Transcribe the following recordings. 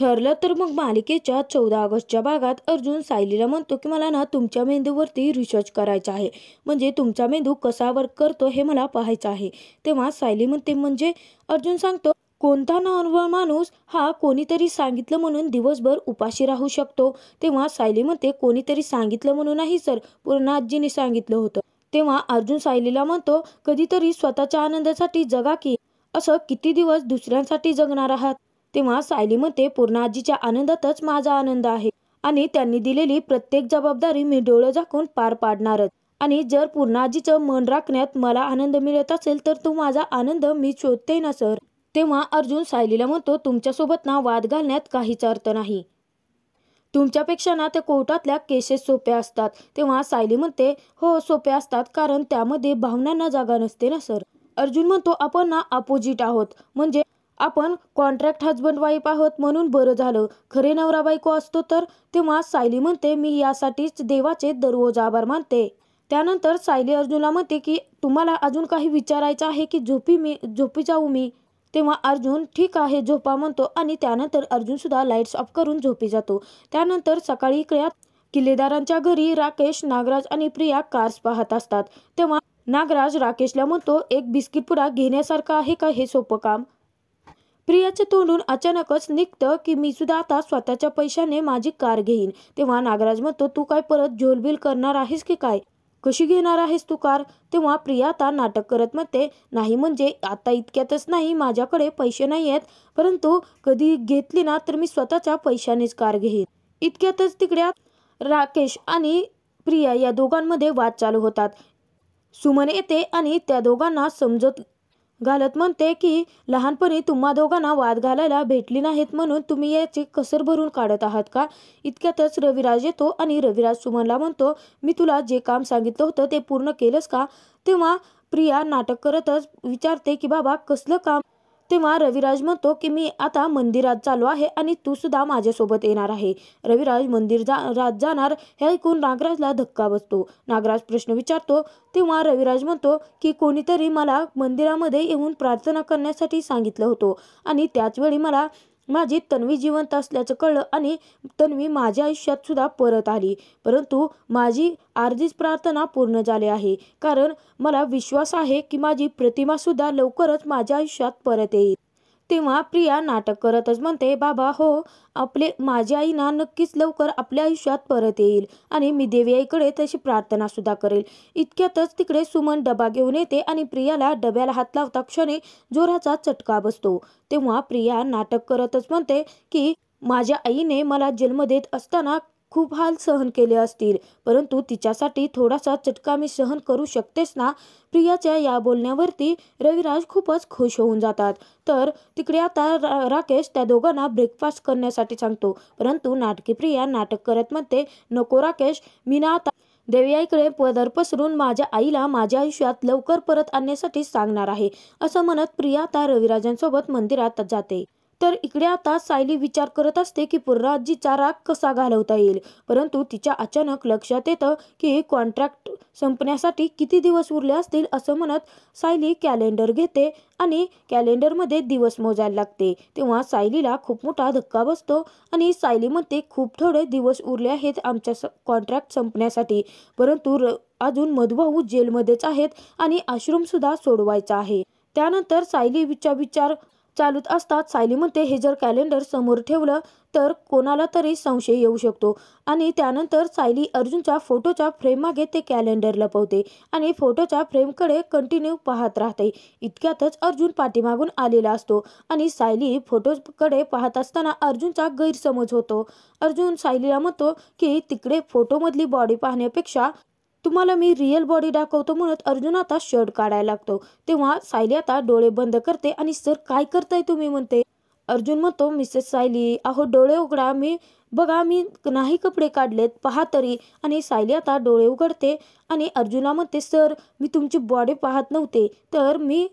ठरलं तर मग मालिकेच्या चौदा ऑगस्टच्या भागात अर्जुन सायलीला म्हणतो की मला ना तुमच्या मेंदूवरती रिसर्च करायचा आहे म्हणजे तुमचा मेंदू कसा वर्क करतो हे मला पाहायचं आहे तेव्हा सायली म्हणते म्हणजे अर्जुन सांगतो कोणता अनुभव माणूस हा कोणीतरी सांगितलं म्हणून दिवसभर उपाशी राहू शकतो तेव्हा सायली म्हणते कोणीतरी सांगितलं म्हणून नाही सर पूर्ण आजीने सांगितलं होतं तेव्हा अर्जुन सायलीला म्हणतो कधीतरी स्वतःच्या आनंदासाठी जगा की असं किती दिवस दुसऱ्यांसाठी जगणार आहात तेव्हा सायली म्हणते पूर्ण आजीच्या आनंदातच माझा आनंद आहे आणि त्यांनी दिलेली प्रत्येक जबाबदारी मी डोळं झाकून पार पाडणारच आणि जर पूर्ण आजीचं मन राखण्यात मला आनंद मिळत असेल तर तो माझा आनंद मी शोधते ना सर तेव्हा अर्जुन सायलीला म्हणतो तुमच्यासोबत ना वाद घालण्यात काहीच अर्थ नाही तुमच्यापेक्षा ना त्या कोर्टातल्या केसेस सोप्या असतात तेव्हा सायली म्हणते हो सोप्या असतात कारण त्यामध्ये भावनांना जागा नसते ना सर अर्जुन म्हणतो आपण ना अपोजिट आहोत म्हणजे आपण कॉन्ट्रॅक्ट हजबंड वाईफ आहोत म्हणून बरं झालं खरे नवरा बायको असतो तर तेव्हा सायली म्हणते मी यासाठीच देवाचे दररोज आभार मानते त्यानंतर सायली अर्जुनला म्हणते की तुम्हाला अजून काही विचारायचं आहे की झोपी मी झोपी जाऊ मी तेव्हा अर्जुन ठीक आहे झोपा म्हणतो आणि त्यानंतर अर्जुन सुद्धा लाईट्स ऑफ करून झोपी जातो त्यानंतर सकाळी इकड्या किल्लेदारांच्या घरी राकेश नागराज आणि प्रिया कार्स पाहत असतात तेव्हा नागराज राकेशला म्हणतो एक बिस्किट पुडा घेण्यासारखा आहे का हे सोपं काम प्रियाचे तोंडून अचानकच निघतं की मी सुद्धा आता स्वतःच्या पैशाने माझी कार घेईन तेव्हा नागराज म्हणतो तू काय परत झोलबिल करणार आहेस की काय कशी घेणार आहेस तू कार तेव्हा प्रिया आता नाटक करत म्हणते नाही म्हणजे आता इतक्यातच नाही माझ्याकडे पैसे नाही आहेत परंतु कधी घेतली ना तर मी स्वतःच्या पैशानेच कार घेईन इतक्यातच तिकड्या राकेश आणि प्रिया या दोघांमध्ये वाद चालू होतात सुमन येते आणि त्या दोघांना समजत घालत म्हणते की लहानपणी तुम्हा दोघांना वाद घालायला भेटली नाहीत म्हणून तुम्ही याची कसर भरून काढत आहात का इतक्यातच रविराज येतो आणि रविराज सुमनला म्हणतो मी तुला जे काम सांगितलं होतं ते पूर्ण केलंस का तेव्हा प्रिया नाटक करतच विचारते की बाबा कसलं काम तेव्हा रविराज म्हणतो की मी आता मंदिरात चालू आहे आणि तू सुद्धा माझ्यासोबत येणार आहे रविराज मंदिर जा जाणार हे ऐकून नागराजला धक्का बसतो नागराज प्रश्न विचारतो तेव्हा रविराज म्हणतो की कोणीतरी मला मंदिरामध्ये येऊन प्रार्थना करण्यासाठी सांगितलं होतं आणि त्याचवेळी मला माझी तन्वी जिवंत असल्याचं कळलं आणि तन्वी माझ्या आयुष्यात सुद्धा परत आली परंतु माझी अर्धीच प्रार्थना पूर्ण झाली आहे कारण मला विश्वास आहे की माझी प्रतिमा सुद्धा लवकरच माझ्या आयुष्यात परत येईल तेव्हा प्रिया नाटक करतच म्हणते बाबा हो आपले माझ्या आईना नक्कीच लवकर आपल्या आयुष्यात परत येईल आणि मी देवी आईकडे तशी प्रार्थना सुद्धा करेल इतक्यातच तिकडे सुमन डबा घेऊन येते आणि प्रियाला डब्याला हात लावता क्षणी जोराचा चटका बसतो तेव्हा प्रिया नाटक करतच म्हणते की माझ्या आईने मला जन्म देत असताना खूप हाल सहन केले असतील परंतु तिच्यासाठी थोडासा चटका मी सहन करू शकतेस ना प्रियाच्या या बोलण्यावरती रविराज खूपच खुश होऊन जातात तर तिकडे आता राकेश त्या दोघांना ब्रेकफास्ट करण्यासाठी सांगतो परंतु नाटकी प्रिया नाटक करत म्हणते नको राकेश मी ना आता देवयाईकडे पदर पसरून माझ्या आईला माझ्या आयुष्यात लवकर परत आणण्यासाठी सांगणार आहे असं म्हणत प्रिया आता रविराजांसोबत मंदिरात जाते तर इकडे आता सायली विचार करत असते की पूर्णाजीचा राग कसा घालवता येईल परंतु तिच्या अचानक लक्षात येतं की कॉन्ट्रॅक्ट संपण्यासाठी किती दिवस उरले असतील असं म्हणत सायली कॅलेंडर घेते आणि कॅलेंडरमध्ये दिवस मोजायला लागते तेव्हा सायलीला खूप मोठा धक्का बसतो आणि सायली म्हणते खूप थोडे दिवस उरले आहेत आमच्या कॉन्ट्रॅक्ट संपण्यासाठी परंतु अजून मधुभाऊ जेलमध्येच आहेत आणि आश्रमसुद्धा सोडवायचा आहे त्यानंतर सायलीचा विचार चालूच असतात सायलीमध्ये हे जर कॅलेंडर समोर ठेवलं तर कोणाला तरी संशय येऊ शकतो आणि त्यानंतर सायली अर्जुनच्या फोटोच्या मागे ते कॅलेंडर लपवते आणि फोटोच्या फ्रेमकडे कंटिन्यू पाहत राहते इतक्यातच अर्जुन पाठीमागून आलेला असतो आणि सायली फोटोकडे पाहत असताना अर्जुनचा गैरसमज होतो अर्जुन सायलीला म्हणतो की तिकडे फोटोमधली बॉडी पाहण्यापेक्षा तुम्हाला मी रिअल बॉडी दाखवतो म्हणत अर्जुन आता शर्ट काढायला लागतो तेव्हा सायली आता डोळे बंद करते आणि सर काय करताय तुम्ही म्हणते अर्जुन म्हणतो मिसेस सायली अहो डोळे उघडा मी बघा मी नाही कपडे काढलेत पहा तरी आणि सायली आता डोळे उघडते आणि अर्जुना म्हणते सर मी तुमची बॉडी पाहत नव्हते तर मी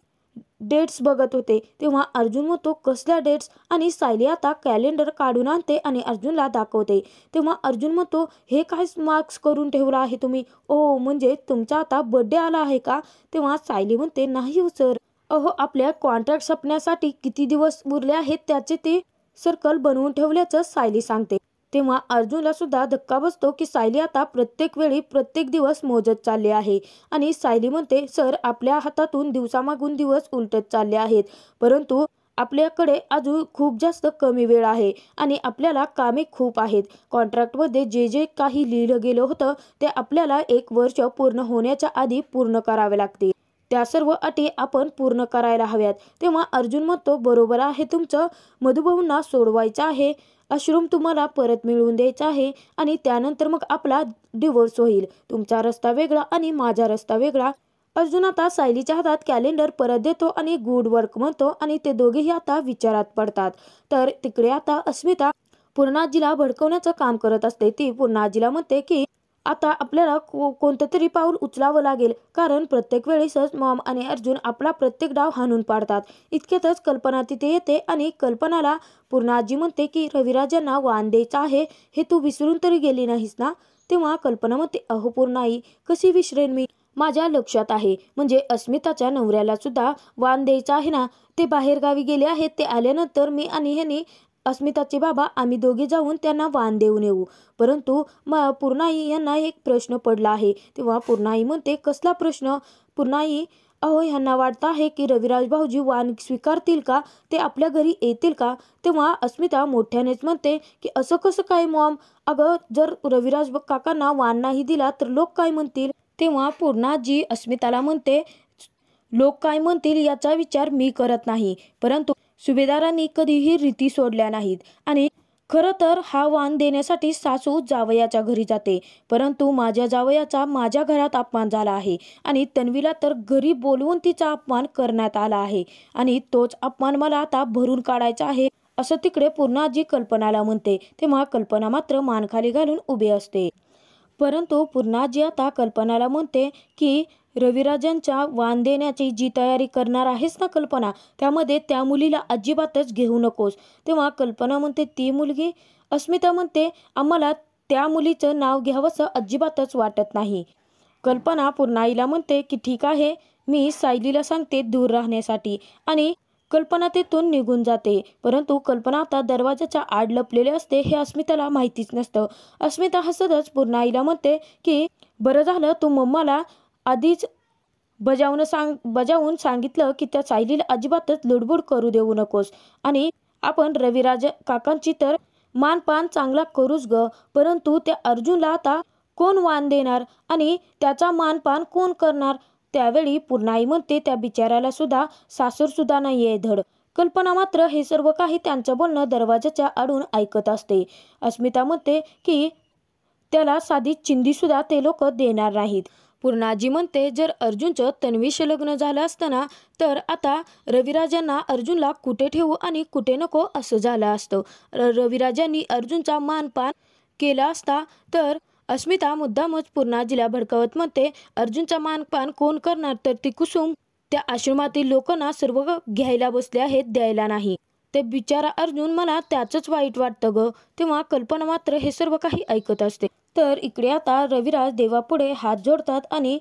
डेट्स बघत होते तेव्हा अर्जुन म्हणतो कसल्या डेट्स आणि सायली आता कॅलेंडर काढून आणते आणि अर्जुनला दाखवते तेव्हा अर्जुन म्हणतो हे काय मार्क्स करून ठेवला आहे तुम्ही ओ म्हणजे तुमचा आता बर्थडे आला आहे का तेव्हा सायली म्हणते नाही हो सर अहो आपल्या कॉन्ट्रॅक्ट संपण्यासाठी किती दिवस उरले आहेत त्याचे ते सर्कल बनवून ठेवल्याचं सायली सांगते तेव्हा अर्जुनला सुद्धा धक्का बसतो की सायली आता प्रत्येक वेळी प्रत्येक दिवस मोजत चालले आहे आणि सायली म्हणते सर आपल्या हातातून दिवसामागून दिवस उलटत चालले आहेत परंतु आपल्याकडे अजून खूप जास्त कमी वेळ आहे आणि आपल्याला कामे खूप आहेत कॉन्ट्रॅक्टमध्ये जे जे काही लिहिलं गेलं होतं ते आपल्याला एक वर्ष पूर्ण होण्याच्या आधी पूर्ण करावे लागते त्या सर्व अटी आपण पूर्ण करायला हव्यात तेव्हा अर्जुन म्हणतो बरोबर आहे तुमचं मधुभाऊंना सोडवायचं आहे आश्रम तुम्हाला परत मिळवून द्यायचा आहे आणि त्यानंतर मग आपला डिवोर्स होईल तुमचा रस्ता वेगळा आणि माझा रस्ता वेगळा अर्जुन आता सायलीच्या हातात कॅलेंडर परत देतो आणि गुड वर्क म्हणतो आणि ते दोघेही आता विचारात पडतात तर तिकडे आता अस्मिता पूर्णाजीला भडकवण्याचं काम करत असते ती पूर्णाजीला म्हणते की आता आपल्याला को कोणतं तरी पाऊल उचलावं लागेल कारण प्रत्येक वेळेसच मॉम आणि अर्जुन आपला प्रत्येक डाव हाणून पाडतात इतक्यातच कल्पना तिथे येते आणि कल्पनाला पूर्ण आजी म्हणते की रविराजांना वाण द्यायचा आहे हे तू विसरून तरी गेली नाहीस ना तेव्हा कल्पना म्हणते अहो आई कशी विसरेन मी माझ्या लक्षात आहे म्हणजे अस्मिताच्या नवऱ्याला सुद्धा वाण द्यायचा आहे ना ते बाहेरगावी गेले आहेत ते आल्यानंतर मी आणि ह्यानी अस्मिताचे बाबा आम्ही दोघे जाऊन त्यांना वान देऊन येऊ परंतु पूर्णाई यांना एक प्रश्न पडला आहे तेव्हा पूर्णाई म्हणते कसला प्रश्न पूर्णाई अहो ह्यांना वाटतं आहे की रविराज भाऊजी वान स्वीकारतील का ते आपल्या घरी येतील का तेव्हा अस्मिता मोठ्यानेच म्हणते की असं कसं काय मॉम अगं जर रविराज काकांना वान नाही दिला तर लोक काय म्हणतील तेव्हा पूर्णाजी अस्मिताला म्हणते लोक काय म्हणतील याचा विचार मी करत नाही परंतु सुभेदारांनी कधीही रीती सोडल्या नाहीत आणि खरं तर हा वाण देण्यासाठी सासू जावयाच्या घरी जाते परंतु माझ्या जावयाचा माझ्या घरात अपमान झाला आहे आणि तन्वीला तर घरी बोलवून तिचा अपमान करण्यात आला आहे आणि तोच अपमान मला आता भरून काढायचा आहे असं तिकडे पूर्ण कल्पनाला म्हणते तेव्हा कल्पना मात्र मानखाली घालून उभी असते परंतु पूर्णाजी आता कल्पनाला म्हणते की रविराजांच्या वान देण्याची जी तयारी करणार आहेस ना कल्पना त्यामध्ये त्या मुलीला अजिबातच घेऊ नकोस तेव्हा कल्पना म्हणते ती मुलगी अस्मिता म्हणते आम्हाला त्या मुलीचं नाव घ्यावंसं अजिबातच वाटत नाही कल्पना पूर्णाईला म्हणते की ठीक आहे मी सायलीला सांगते दूर राहण्यासाठी आणि कल्पना तेथून निघून जाते परंतु कल्पना आता दरवाजाच्या आड लपलेले असते हे अस्मिताला माहितीच नसतं अस्मिता हसतच पूर्ण आईला म्हणते की बरं झालं तू मम्माला आधीच बजावून सांग बजावून सांगितलं की त्या चायलीला अजिबातच लुडबुड करू देऊ नकोस आणि आपण रविराज काकांची तर मानपान चांगला करूच ग परंतु त्या अर्जुनला आता कोण वान देणार आणि त्याचा मानपान कोण करणार त्यावेळी पूर्णाई म्हणते त्या बिचाराला सुद्धा सासूर सुद्धा नाहीये धड कल्पना मात्र हे सर्व काही त्यांचं बोलणं दरवाजाच्या आडून ऐकत असते अस्मिता म्हणते की त्याला साधी सुद्धा ते लोक देणार नाहीत पूर्णाजी म्हणते जर अर्जुनचं तन्वीश लग्न झालं असताना तर आता रविराजांना अर्जुनला कुठे ठेवू आणि कुठे नको असं झालं असतं रविराजांनी अर्जुनचा मानपान केला असता तर अस्मिता मुद्दामच पूर्णा जिल्हा भडकावत म्हणते अर्जुनचा मानपान कोण करणार तर ती कुसुम त्या आश्रमातील लोकांना सर्व घ्यायला बसले आहेत द्यायला नाही ते बिचारा अर्जुन मला त्याचंच वाईट वाटतं ग तेव्हा कल्पना मात्र हे सर्व काही ऐकत असते तर इकडे आता रविराज देवापुढे हात जोडतात आणि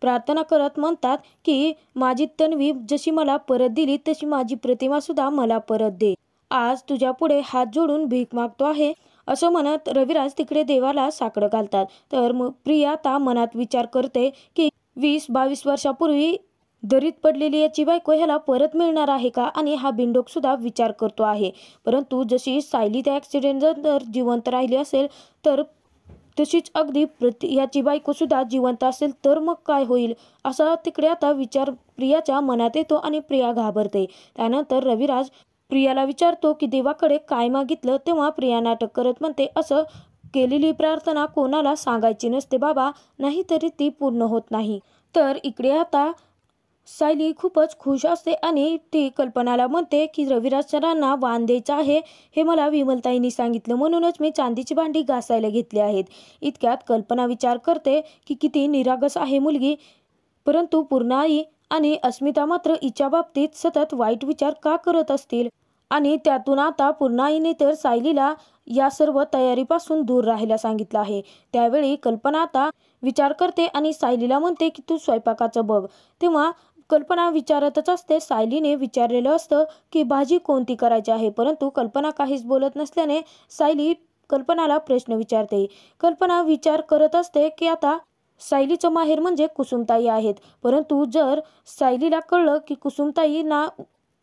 प्रार्थना करत म्हणतात की माझी तन्वी जशी मला परत दिली तशी माझी प्रतिमा सुद्धा मला परत दे आज तुझ्या हात जोडून भीक मागतो आहे असं म्हणत रविराज तिकडे देवाला साकडं घालतात तर प्रिया मनात विचार करते की वीस बावीस वर्षापूर्वी दरीत पडलेली याची बायको ह्याला परत मिळणार आहे का आणि हा बिंडोक सुद्धा विचार करतो आहे परंतु जशी सायली त्या ऍक्सिडेंट जर जिवंत राहिली असेल तर तशीच अगदी प्रति याची सुद्धा जिवंत असेल तर मग काय होईल असा तिकडे आता विचार प्रियाच्या मनात येतो आणि प्रिया घाबरते त्यानंतर रविराज प्रियाला विचारतो की देवाकडे काय मागितलं तेव्हा प्रिया नाटक करत म्हणते असं केलेली प्रार्थना कोणाला सांगायची नसते बाबा नाहीतरी ती पूर्ण होत नाही तर इकडे आता सायली खूपच खुश असते आणि ती कल्पनाला म्हणते की रविराज सरांना वाण द्यायचा आहे हे मला विमलताईंनी सांगितलं म्हणूनच मी चांदीची भांडी घासायला घेतली आहेत इतक्यात कल्पना विचार करते की किती निरागस आहे मुलगी परंतु पूर्ण आई आणि अस्मिता मात्र हिच्या बाबतीत सतत वाईट विचार का करत असतील आणि त्यातून आता पुन्हा आईने तर सायलीला या सर्व तयारीपासून दूर राहायला सांगितलं आहे त्यावेळी कल्पना आता विचार करते आणि सायलीला म्हणते की तू स्वयंपाकाचं बघ तेव्हा कल्पना विचारतच असते सायलीने विचारलेलं असतं की भाजी कोणती करायची आहे परंतु कल्पना काहीच बोलत नसल्याने सायली कल्पनाला प्रश्न विचारते कल्पना विचार करत असते की आता सायलीचं माहेर म्हणजे कुसुमताई आहेत परंतु जर सायलीला कळलं की ना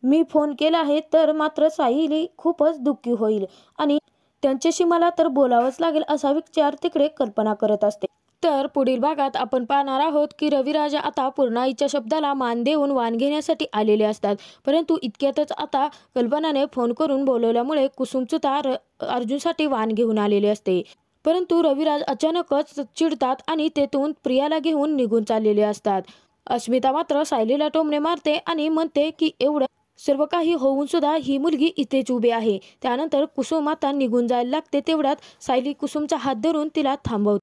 मी फोन केला आहे तर मात्र सायली खूपच दुःखी होईल आणि त्यांच्याशी मला तर बोलावंच लागेल असा विचार तिकडे कल्पना करत असते तर पुढील भागात आपण पाहणार आहोत की रविराजा आता पूर्णाईच्या शब्दाला मान देऊन वान घेण्यासाठी आलेले असतात परंतु इतक्यातच आता कल्पनाने फोन करून बोलवल्यामुळे कुसुमसुता र अर्जुनसाठी वान घेऊन आलेले असते परंतु रविराज अचानकच चिडतात आणि तेथून प्रियाला घेऊन निघून चाललेले असतात अस्मिता मात्र सायलीला टोमणे मारते आणि म्हणते की एवढं सर्व काही होऊन सुद्धा ही मुलगी इथेच उभी आहे त्यानंतर कुसुम आता निघून जायला लागते तेवढ्यात सायली कुसुमचा हात धरून तिला थांबवते